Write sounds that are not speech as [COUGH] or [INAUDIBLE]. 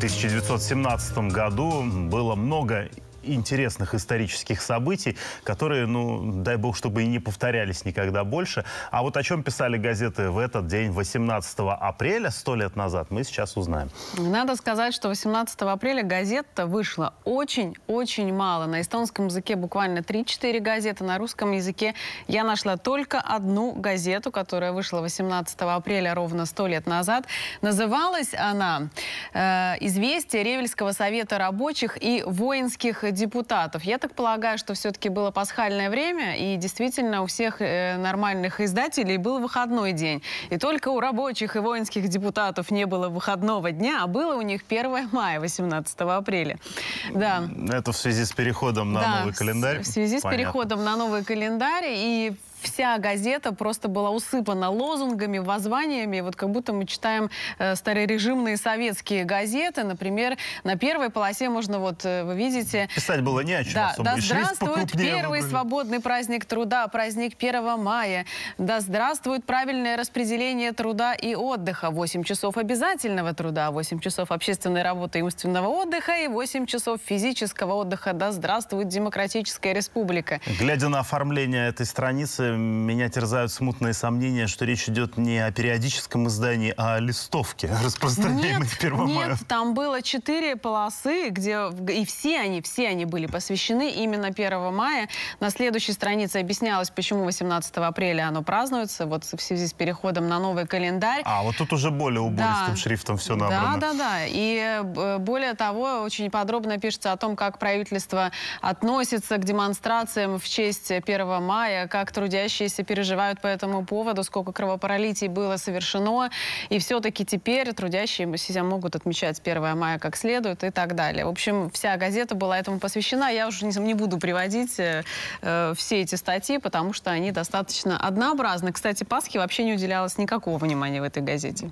1917 году было много интересных исторических событий, которые, ну, дай бог, чтобы и не повторялись никогда больше. А вот о чем писали газеты в этот день, 18 апреля, сто лет назад, мы сейчас узнаем. Надо сказать, что 18 апреля газета вышла очень-очень мало. На эстонском языке буквально 3-4 газеты, на русском языке я нашла только одну газету, которая вышла 18 апреля ровно сто лет назад. Называлась она э, «Известие Ревельского совета рабочих и воинских депутатов. Я так полагаю, что все-таки было пасхальное время, и действительно у всех э, нормальных издателей был выходной день. И только у рабочих и воинских депутатов не было выходного дня, а было у них 1 [LAUGHS] мая, 18 апреля. Да. Это в связи с переходом на да, новый календарь? в связи с Понятно. переходом на новый календарь. И вся газета просто была усыпана лозунгами, воззваниями. Вот как будто мы читаем э, старорежимные советские газеты. Например, на первой полосе можно, вот э, вы видите... Писать было не о чем да, особо. Да здравствует первый свободный праздник труда, праздник 1 мая. Да здравствует правильное распределение труда и отдыха. 8 часов обязательного труда, 8 часов общественной работы и умственного отдыха и 8 часов физического отдыха. Да здравствует демократическая республика. Глядя на оформление этой страницы, меня терзают смутные сомнения, что речь идет не о периодическом издании, а о листовке, [LAUGHS] распространяемой нет, в Первом Нет, там было четыре полосы, где и все они, все они были посвящены именно 1 мая. На следующей странице объяснялось, почему 18 апреля оно празднуется, вот в связи с переходом на новый календарь. А, вот тут уже более убористым да. шрифтом все набрано. Да, да, да. И э, более того, очень подробно пишется о том, как правительство относится к демонстрациям в честь 1 мая, как трудящиеся трудящиеся переживают по этому поводу, сколько кровопаралитий было совершено. И все-таки теперь трудящиеся могут отмечать 1 мая как следует и так далее. В общем, вся газета была этому посвящена. Я уже не, не буду приводить э, э все эти статьи, потому что они достаточно однообразны. Кстати, Пасхи вообще не уделялось никакого внимания в этой газете.